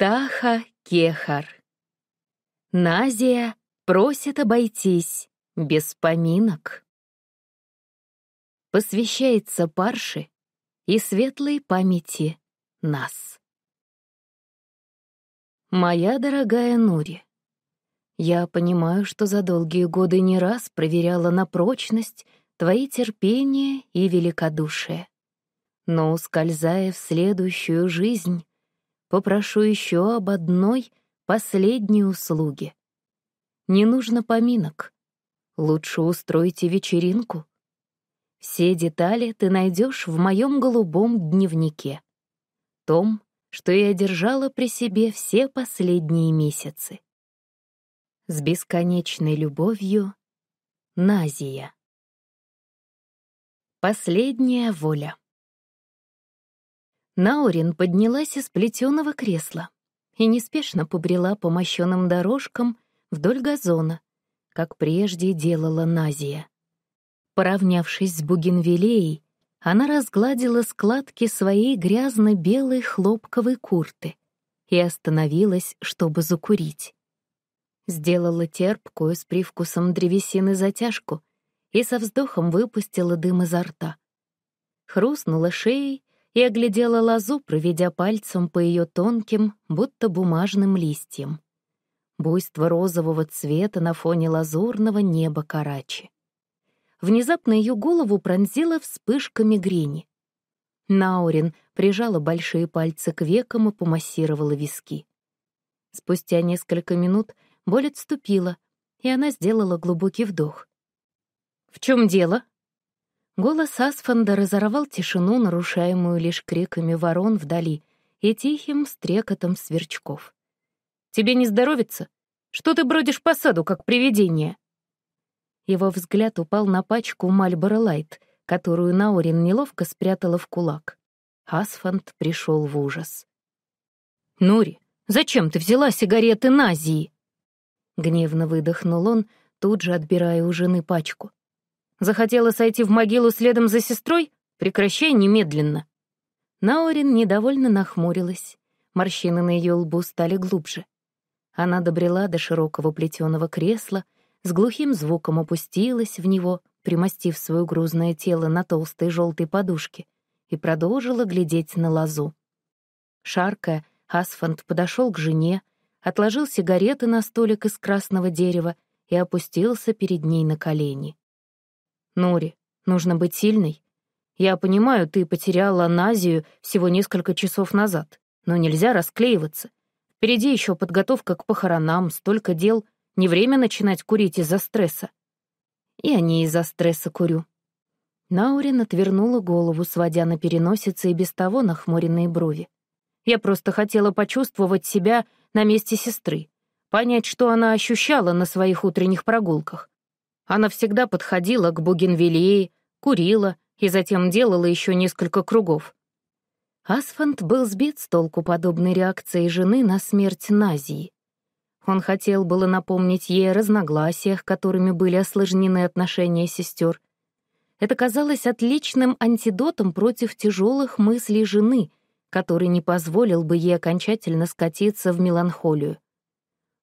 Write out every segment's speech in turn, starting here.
Таха Кехар. Назия просит обойтись без поминок. Посвящается Парше и светлой памяти нас. Моя дорогая Нури, я понимаю, что за долгие годы не раз проверяла на прочность твои терпение и великодушие. Но, ускользая в следующую жизнь, попрошу еще об одной последней услуге. Не нужно поминок. Лучше устройте вечеринку. Все детали ты найдешь в моем голубом дневнике. Том, что я держала при себе все последние месяцы. С бесконечной любовью, Назия. Последняя воля. Наурин поднялась из плетеного кресла и неспешно побрела по мощенным дорожкам вдоль газона, как прежде делала Назия. Поравнявшись с Бугенвилеей, она разгладила складки своей грязно-белой хлопковой курты и остановилась, чтобы закурить. Сделала терпкую с привкусом древесины затяжку и со вздохом выпустила дым изо рта. Хрустнула шеей и оглядела лозу, проведя пальцем по ее тонким, будто бумажным листьям. Буйство розового цвета на фоне лазурного неба Карачи. Внезапно ее голову пронзила вспышка мигрени. Наурин прижала большие пальцы к векам и помассировала виски. Спустя несколько минут боль отступила, и она сделала глубокий вдох. «В чем дело?» Голос Асфанда разорвал тишину, нарушаемую лишь криками ворон вдали и тихим стрекотом сверчков. «Тебе не здоровится? Что ты бродишь по саду, как привидение?» Его взгляд упал на пачку Мальборо Лайт, которую Наорин неловко спрятала в кулак. Асфанд пришел в ужас. «Нури, зачем ты взяла сигареты Назии?» Гневно выдохнул он, тут же отбирая у жены пачку. Захотела сойти в могилу следом за сестрой? Прекращай немедленно». Наорин недовольно нахмурилась. Морщины на ее лбу стали глубже. Она добрела до широкого плетеного кресла, с глухим звуком опустилась в него, примостив свое грузное тело на толстой желтой подушке, и продолжила глядеть на лозу. Шаркая, Асфанд подошел к жене, отложил сигареты на столик из красного дерева и опустился перед ней на колени. Нури, нужно быть сильной. Я понимаю, ты потеряла Назию всего несколько часов назад, но нельзя расклеиваться. Впереди еще подготовка к похоронам, столько дел. Не время начинать курить из-за стресса. Я не из-за стресса курю. Наурин отвернула голову, сводя на переносице и без того нахмуренные брови. Я просто хотела почувствовать себя на месте сестры, понять, что она ощущала на своих утренних прогулках. Она всегда подходила к Бугенвилее, курила и затем делала еще несколько кругов. Асфанд был сбит с толку подобной реакцией жены на смерть Назии. Он хотел было напомнить ей о разногласиях, которыми были осложнены отношения сестер. Это казалось отличным антидотом против тяжелых мыслей жены, который не позволил бы ей окончательно скатиться в меланхолию.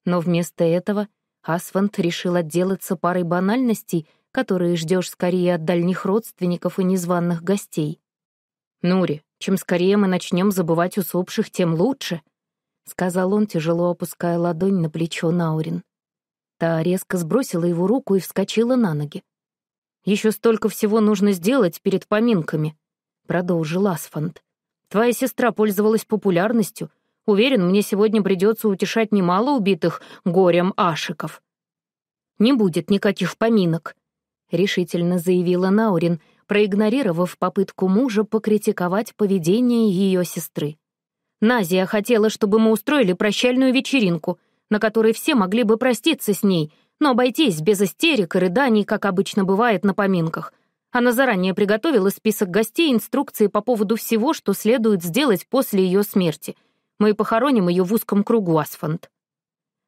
Но вместо этого Асфанд решил отделаться парой банальностей, которые ждешь скорее от дальних родственников и незваных гостей. «Нури, чем скорее мы начнем забывать усопших, тем лучше», — сказал он, тяжело опуская ладонь на плечо Наурин. Та резко сбросила его руку и вскочила на ноги. «Еще столько всего нужно сделать перед поминками», — продолжил Асфанд. «Твоя сестра пользовалась популярностью, Уверен, мне сегодня придется утешать немало убитых горем ашиков. «Не будет никаких поминок», — решительно заявила Наурин, проигнорировав попытку мужа покритиковать поведение ее сестры. «Назия хотела, чтобы мы устроили прощальную вечеринку, на которой все могли бы проститься с ней, но обойтись без истерик и рыданий, как обычно бывает на поминках. Она заранее приготовила список гостей и инструкции по поводу всего, что следует сделать после ее смерти — мы похороним ее в узком кругу, Асфанд».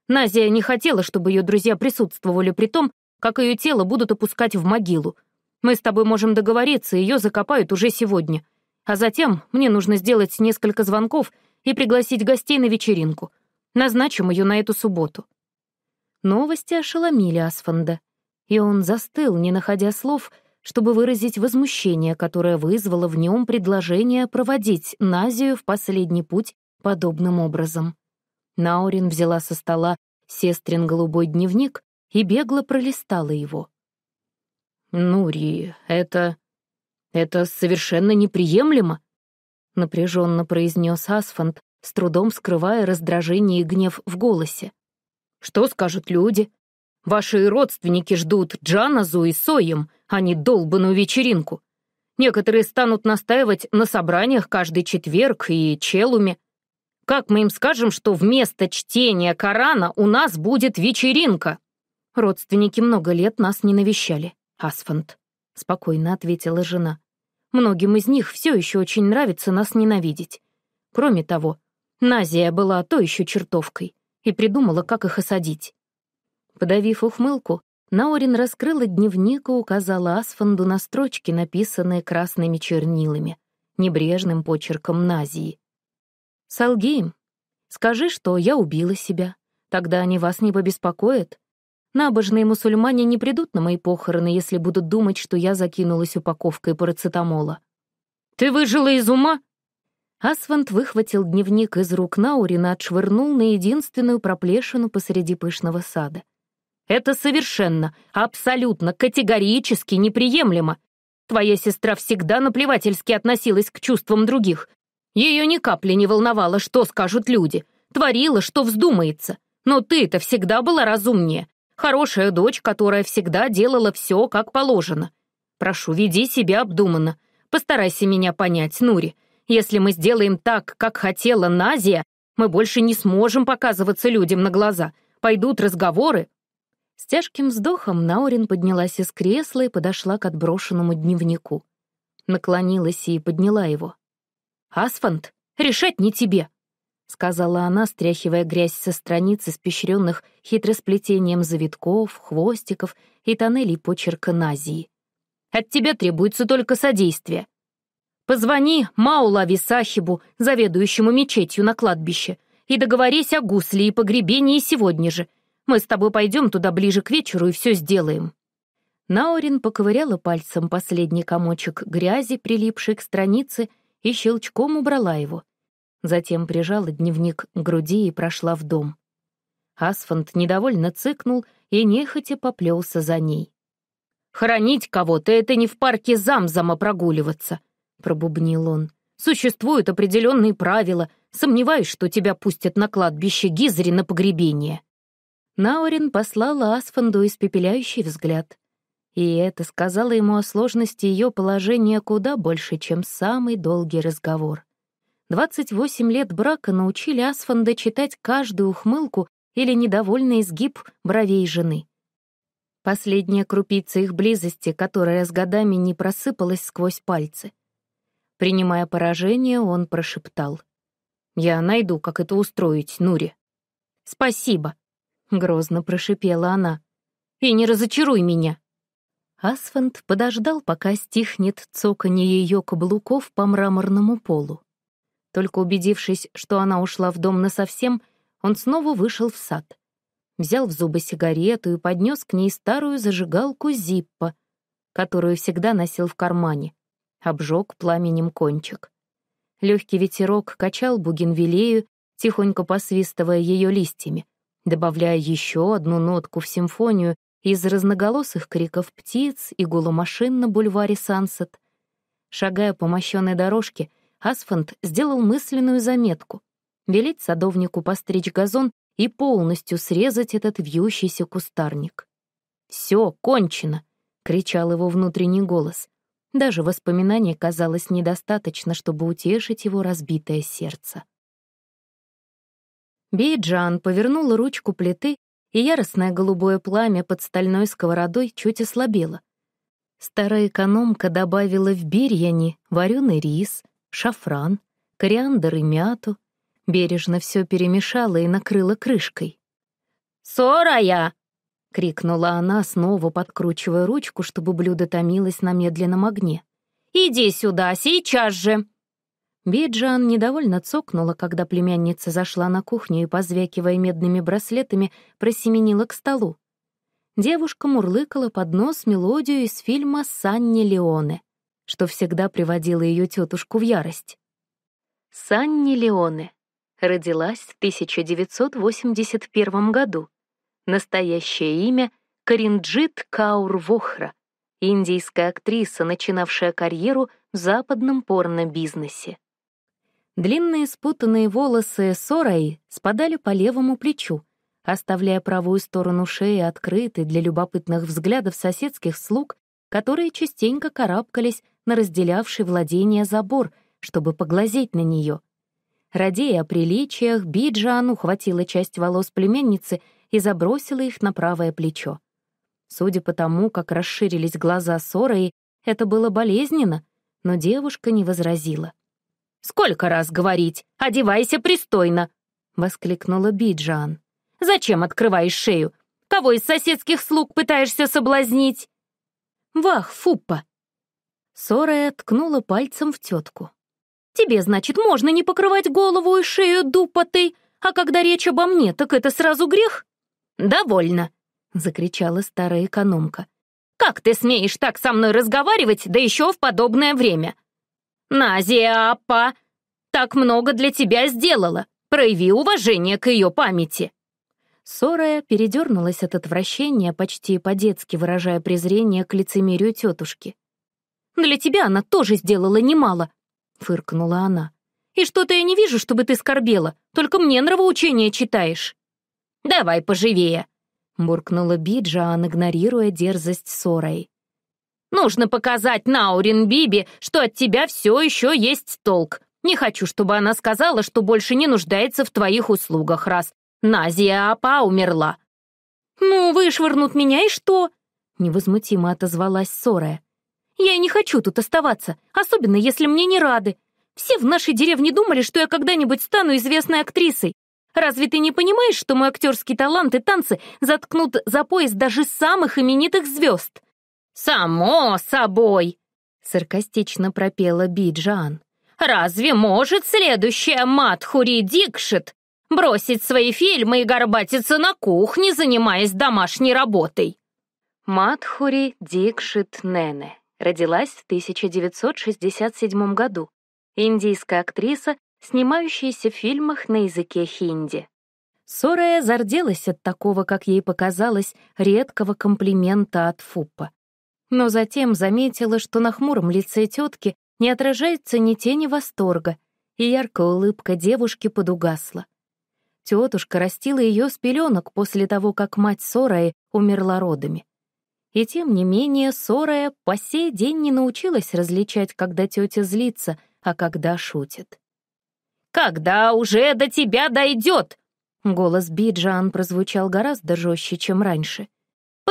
Назия не хотела, чтобы ее друзья присутствовали при том, как ее тело будут опускать в могилу. Мы с тобой можем договориться, ее закопают уже сегодня. А затем мне нужно сделать несколько звонков и пригласить гостей на вечеринку. Назначим ее на эту субботу». Новости ошеломили Асфанда, и он застыл, не находя слов, чтобы выразить возмущение, которое вызвало в нем предложение проводить Назию в последний путь подобным образом. Наурин взяла со стола сестрин голубой дневник и бегло пролистала его. «Нури, это... это совершенно неприемлемо!» — напряженно произнес Асфанд, с трудом скрывая раздражение и гнев в голосе. «Что скажут люди? Ваши родственники ждут Джаназу и Соем, а не долбанную вечеринку. Некоторые станут настаивать на собраниях каждый четверг и челуме. Как мы им скажем, что вместо чтения Корана у нас будет вечеринка?» «Родственники много лет нас не навещали, Асфанд», — спокойно ответила жена. «Многим из них все еще очень нравится нас ненавидеть. Кроме того, Назия была то еще чертовкой и придумала, как их осадить». Подавив ухмылку, Наорин раскрыла дневник и указала Асфанду на строчки, написанные красными чернилами, небрежным почерком Назии. Солги им. Скажи, что я убила себя. Тогда они вас не побеспокоят. Набожные мусульмане не придут на мои похороны, если будут думать, что я закинулась упаковкой парацетамола». «Ты выжила из ума?» Асванд выхватил дневник из рук Наурина, отшвырнул на единственную проплешину посреди пышного сада. «Это совершенно, абсолютно, категорически неприемлемо. Твоя сестра всегда наплевательски относилась к чувствам других. Ее ни капли не волновало, что скажут люди. Творила, что вздумается. Но ты-то всегда была разумнее. Хорошая дочь, которая всегда делала все, как положено. Прошу, веди себя обдуманно. Постарайся меня понять, Нури. Если мы сделаем так, как хотела Назия, мы больше не сможем показываться людям на глаза. Пойдут разговоры». С тяжким вздохом Наурин поднялась из кресла и подошла к отброшенному дневнику. Наклонилась и подняла его. «Асфанд, решать не тебе», — сказала она, стряхивая грязь со страниц, испещренных хитросплетением завитков, хвостиков и тоннелей почерка Назии. «От тебя требуется только содействие. Позвони Маулави Сахибу, заведующему мечетью на кладбище, и договорись о гусле и погребении сегодня же. Мы с тобой пойдем туда ближе к вечеру и все сделаем». Наорин поковыряла пальцем последний комочек грязи, прилипший к странице, и щелчком убрала его. Затем прижала дневник к груди и прошла в дом. Асфанд недовольно цыкнул и нехотя поплелся за ней. «Хоронить кого-то — это не в парке замзама прогуливаться», — пробубнил он. «Существуют определенные правила. Сомневаюсь, что тебя пустят на кладбище Гизри на погребение». Наурин послала Асфанду испепеляющий взгляд. И это сказало ему о сложности ее положения куда больше, чем самый долгий разговор. 28 лет брака научили Асфанда читать каждую ухмылку или недовольный изгиб бровей жены. Последняя крупица их близости, которая с годами не просыпалась сквозь пальцы. Принимая поражение, он прошептал. «Я найду, как это устроить, Нури». «Спасибо», — грозно прошипела она. «И не разочаруй меня». Асфанд подождал, пока стихнет цоканье ее каблуков по мраморному полу. Только убедившись, что она ушла в дом насовсем, он снова вышел в сад. Взял в зубы сигарету и поднес к ней старую зажигалку Зиппа, которую всегда носил в кармане. Обжег пламенем кончик. Легкий ветерок качал бугенвилею, тихонько посвистывая ее листьями, добавляя еще одну нотку в симфонию, из разноголосых криков птиц и гула машин на бульваре Сансет. Шагая по мощенной дорожке, Асфант сделал мысленную заметку — велеть садовнику постричь газон и полностью срезать этот вьющийся кустарник. «Все, кончено!» — кричал его внутренний голос. Даже воспоминаний казалось недостаточно, чтобы утешить его разбитое сердце. Бейджан повернула ручку плиты и яростное голубое пламя под стальной сковородой чуть ослабело. Старая экономка добавила в бирьяни вареный рис, шафран, кориандр и мяту, бережно все перемешала и накрыла крышкой. «Сорая!» — крикнула она, снова подкручивая ручку, чтобы блюдо томилось на медленном огне. «Иди сюда, сейчас же!» Биджан недовольно цокнула, когда племянница зашла на кухню и, позвякивая медными браслетами, просеменила к столу. Девушка мурлыкала под нос мелодию из фильма «Санни Леоне», что всегда приводило ее тетушку в ярость. Санни Леоне. Родилась в 1981 году. Настоящее имя — Каринджит Каур Вохра, индийская актриса, начинавшая карьеру в западном порно-бизнесе. Длинные спутанные волосы Сорой спадали по левому плечу, оставляя правую сторону шеи открытой для любопытных взглядов соседских слуг, которые частенько карабкались на разделявший владение забор, чтобы поглазеть на нее. Радея о приличиях, Биджан ухватила часть волос племенницы и забросила их на правое плечо. Судя по тому, как расширились глаза Сорой, это было болезненно, но девушка не возразила. «Сколько раз говорить? Одевайся пристойно!» — воскликнула Биджан. «Зачем открываешь шею? Кого из соседских слуг пытаешься соблазнить?» «Вах, Фуппа!» Сорая ткнула пальцем в тетку. «Тебе, значит, можно не покрывать голову и шею дупотой, а когда речь обо мне, так это сразу грех?» «Довольно!» — закричала старая экономка. «Как ты смеешь так со мной разговаривать, да еще в подобное время?» Назия Аппа так много для тебя сделала. Прояви уважение к ее памяти». Сорая передернулась от отвращения, почти по-детски выражая презрение к лицемерию тетушки. «Для тебя она тоже сделала немало», — фыркнула она. «И что-то я не вижу, чтобы ты скорбела, только мне нравоучение читаешь». «Давай поживее», — буркнула Биджа, игнорируя дерзость Сорой. Нужно показать Наурин Биби, что от тебя все еще есть толк. Не хочу, чтобы она сказала, что больше не нуждается в твоих услугах, раз Назия Апа умерла». «Ну, вышвырнут меня, и что?» Невозмутимо отозвалась Сорая. «Я и не хочу тут оставаться, особенно если мне не рады. Все в нашей деревне думали, что я когда-нибудь стану известной актрисой. Разве ты не понимаешь, что мой актерский талант и танцы заткнут за пояс даже самых именитых звезд?» «Само собой!» — саркастично пропела Биджан. «Разве может следующая Матхури Дикшит бросить свои фильмы и горбатиться на кухне, занимаясь домашней работой?» Матхури Дикшит Нене родилась в 1967 году. Индийская актриса, снимающаяся в фильмах на языке хинди. Сорая зарделась от такого, как ей показалось, редкого комплимента от Фуппа но затем заметила, что на хмуром лице тетки не отражается ни тени восторга, и яркая улыбка девушки подугасла. Тетушка растила ее с пеленок после того, как мать Сорая умерла родами. И тем не менее Сорая по сей день не научилась различать, когда тетя злится, а когда шутит. «Когда уже до тебя дойдет?» Голос Биджан прозвучал гораздо жестче, чем раньше —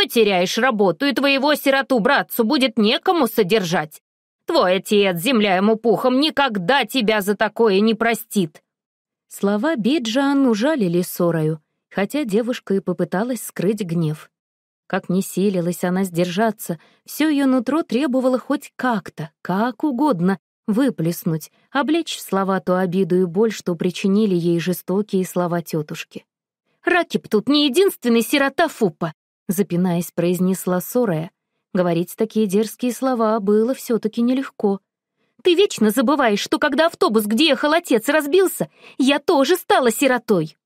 Потеряешь работу, и твоего сироту-братцу будет некому содержать. Твой отец, земля ему пухом, никогда тебя за такое не простит». Слова Биджан ужалили Сорою, хотя девушка и попыталась скрыть гнев. Как не силилась она сдержаться, все ее нутро требовало хоть как-то, как угодно, выплеснуть, облечь в слова ту обиду и боль, что причинили ей жестокие слова тетушки. «Ракип тут не единственный сирота Фупа. Запинаясь, произнесла Сорая. Говорить такие дерзкие слова было все таки нелегко. «Ты вечно забываешь, что когда автобус, где ехал отец, разбился, я тоже стала сиротой!»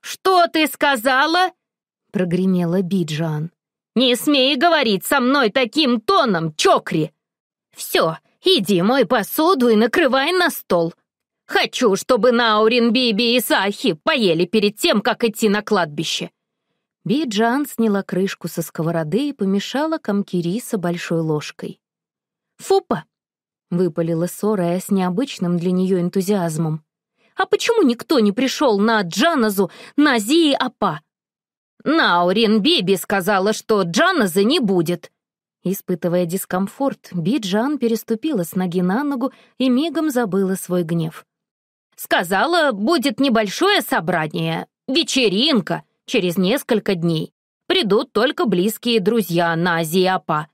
«Что ты сказала?» — прогремела Биджан. «Не смей говорить со мной таким тоном, Чокри! Все, иди мой посуду и накрывай на стол!» Хочу, чтобы Наурин, Биби и Сахи поели перед тем, как идти на кладбище. Биджан сняла крышку со сковороды и помешала комки риса большой ложкой. «Фупа!» — выпалила Сорая с необычным для нее энтузиазмом. «А почему никто не пришел на Джаназу, на Зии Апа?» «Наурин Биби сказала, что Джаназа не будет!» Испытывая дискомфорт, Биджан переступила с ноги на ногу и мигом забыла свой гнев. «Сказала, будет небольшое собрание, вечеринка, через несколько дней. Придут только близкие друзья на Азиапа».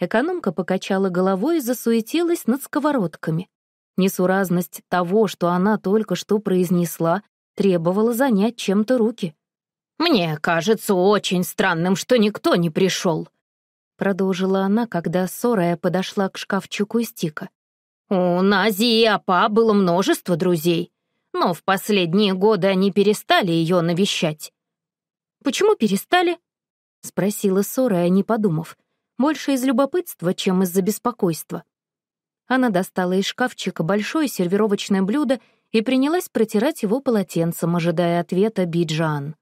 Экономка покачала головой и засуетилась над сковородками. Несуразность того, что она только что произнесла, требовала занять чем-то руки. «Мне кажется очень странным, что никто не пришел», продолжила она, когда Сорая подошла к шкафчику стика. «У Нази и Апа было множество друзей, но в последние годы они перестали ее навещать. Почему перестали?» — спросила Сорая, не подумав. Больше из любопытства, чем из-за беспокойства. Она достала из шкафчика большое сервировочное блюдо и принялась протирать его полотенцем, ожидая ответа Биджан.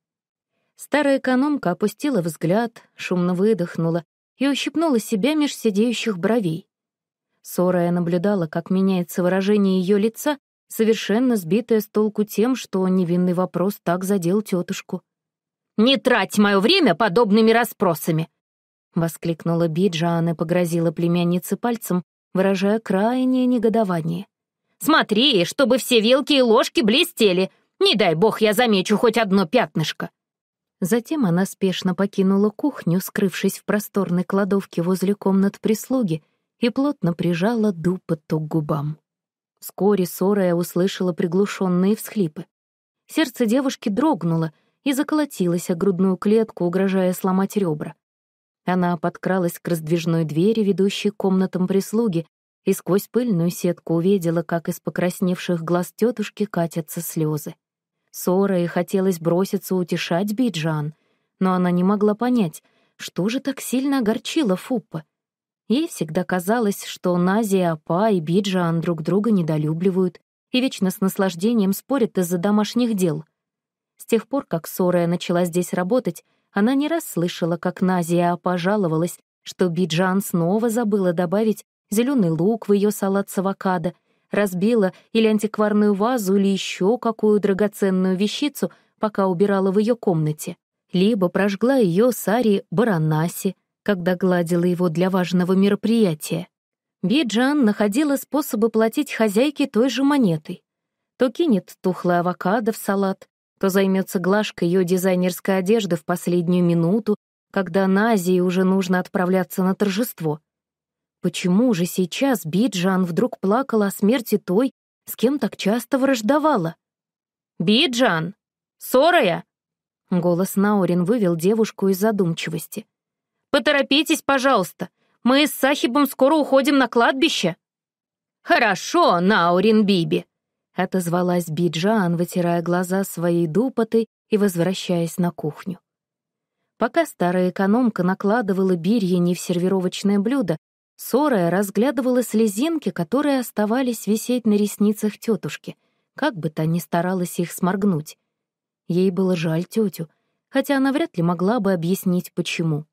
Старая экономка опустила взгляд, шумно выдохнула и ущипнула себя меж сидеющих бровей. Сорая наблюдала, как меняется выражение ее лица, совершенно сбитая с толку тем, что невинный вопрос так задел тетушку. «Не трать мое время подобными расспросами!» — воскликнула Биджан и погрозила племяннице пальцем, выражая крайнее негодование. «Смотри, чтобы все вилки и ложки блестели! Не дай бог я замечу хоть одно пятнышко!» Затем она спешно покинула кухню, скрывшись в просторной кладовке возле комнат прислуги, и плотно прижала дупоту к губам. Вскоре Сорая услышала приглушенные всхлипы. Сердце девушки дрогнуло — и заколотилась о грудную клетку, угрожая сломать ребра. Она подкралась к раздвижной двери, ведущей комнатам прислуги, и сквозь пыльную сетку увидела, как из покрасневших глаз тетушки катятся слезы. Ссора и хотелось броситься утешать Биджан, но она не могла понять, что же так сильно огорчило Фуппа. Ей всегда казалось, что Назия, Апа и Биджан друг друга недолюбливают и вечно с наслаждением спорят из-за домашних дел — с тех пор, как Сорая начала здесь работать, она не раз слышала, как Назия пожаловалась, что Биджан снова забыла добавить зеленый лук в ее салат с авокадо, разбила или антикварную вазу, или еще какую драгоценную вещицу, пока убирала в ее комнате. Либо прожгла ее Сари Баранаси, когда гладила его для важного мероприятия. Биджан находила способы платить хозяйке той же монетой. То кинет тухлое авокадо в салат, кто займется глажкой ее дизайнерской одежды в последнюю минуту, когда Назии уже нужно отправляться на торжество. Почему же сейчас Биджан вдруг плакала о смерти той, с кем так часто враждовала? «Биджан! Сорая!» Голос Наурин вывел девушку из задумчивости. «Поторопитесь, пожалуйста! Мы с Сахибом скоро уходим на кладбище!» «Хорошо, Наурин Биби!» отозвалась Биджан, вытирая глаза своей дупотой и возвращаясь на кухню. Пока старая экономка накладывала бирьяни в сервировочное блюдо, Сорая разглядывала слезинки, которые оставались висеть на ресницах тетушки, как бы та ни старалась их сморгнуть. Ей было жаль тетю, хотя она вряд ли могла бы объяснить, почему.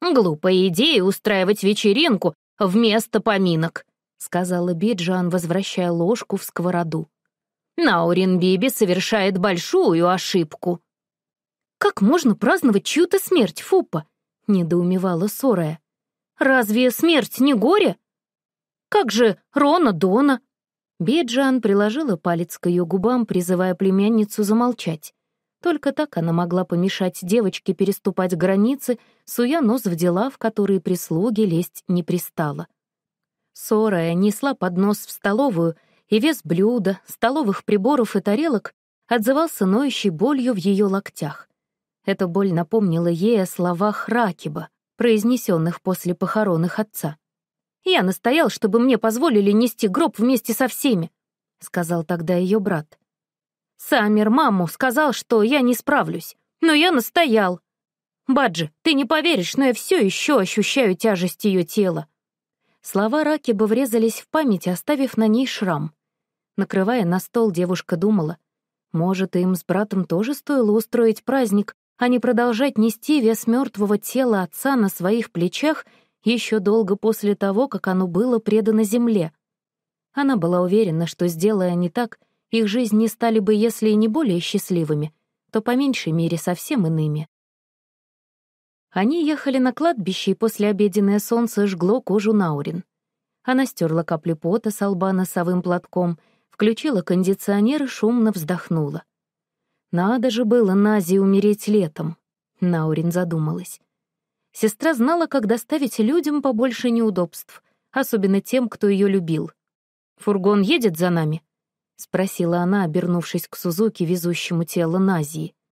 «Глупая идея устраивать вечеринку вместо поминок», сказала Биджан, возвращая ложку в сковороду. «Наурин Биби совершает большую ошибку». «Как можно праздновать чью-то смерть, Фупа?» — недоумевала Сорая. «Разве смерть не горе? Как же Рона Дона?» Беджан приложила палец к ее губам, призывая племянницу замолчать. Только так она могла помешать девочке переступать границы, суя нос в дела, в которые прислуги лезть не пристала. Сорая несла поднос в столовую, и вес блюда, столовых приборов и тарелок отзывался ноющей болью в ее локтях. Эта боль напомнила ей о словах Ракиба, произнесенных после похорон их отца. «Я настоял, чтобы мне позволили нести гроб вместе со всеми», — сказал тогда ее брат. Самир маму сказал, что я не справлюсь, но я настоял. Баджи, ты не поверишь, но я все еще ощущаю тяжесть ее тела. Слова Раки бы врезались в память, оставив на ней шрам. Накрывая на стол, девушка думала, может, им с братом тоже стоило устроить праздник, а не продолжать нести вес мертвого тела отца на своих плечах еще долго после того, как оно было предано земле. Она была уверена, что, сделая не так, их жизни стали бы, если и не более счастливыми, то по меньшей мере совсем иными. Они ехали на кладбище, и послеобеденное солнце жгло кожу Наурин. Она стерла каплю пота с лба носовым платком, включила кондиционер и шумно вздохнула. «Надо же было Назе умереть летом», — Наурин задумалась. Сестра знала, как доставить людям побольше неудобств, особенно тем, кто ее любил. «Фургон едет за нами?» — спросила она, обернувшись к Сузуке, везущему тело Назии.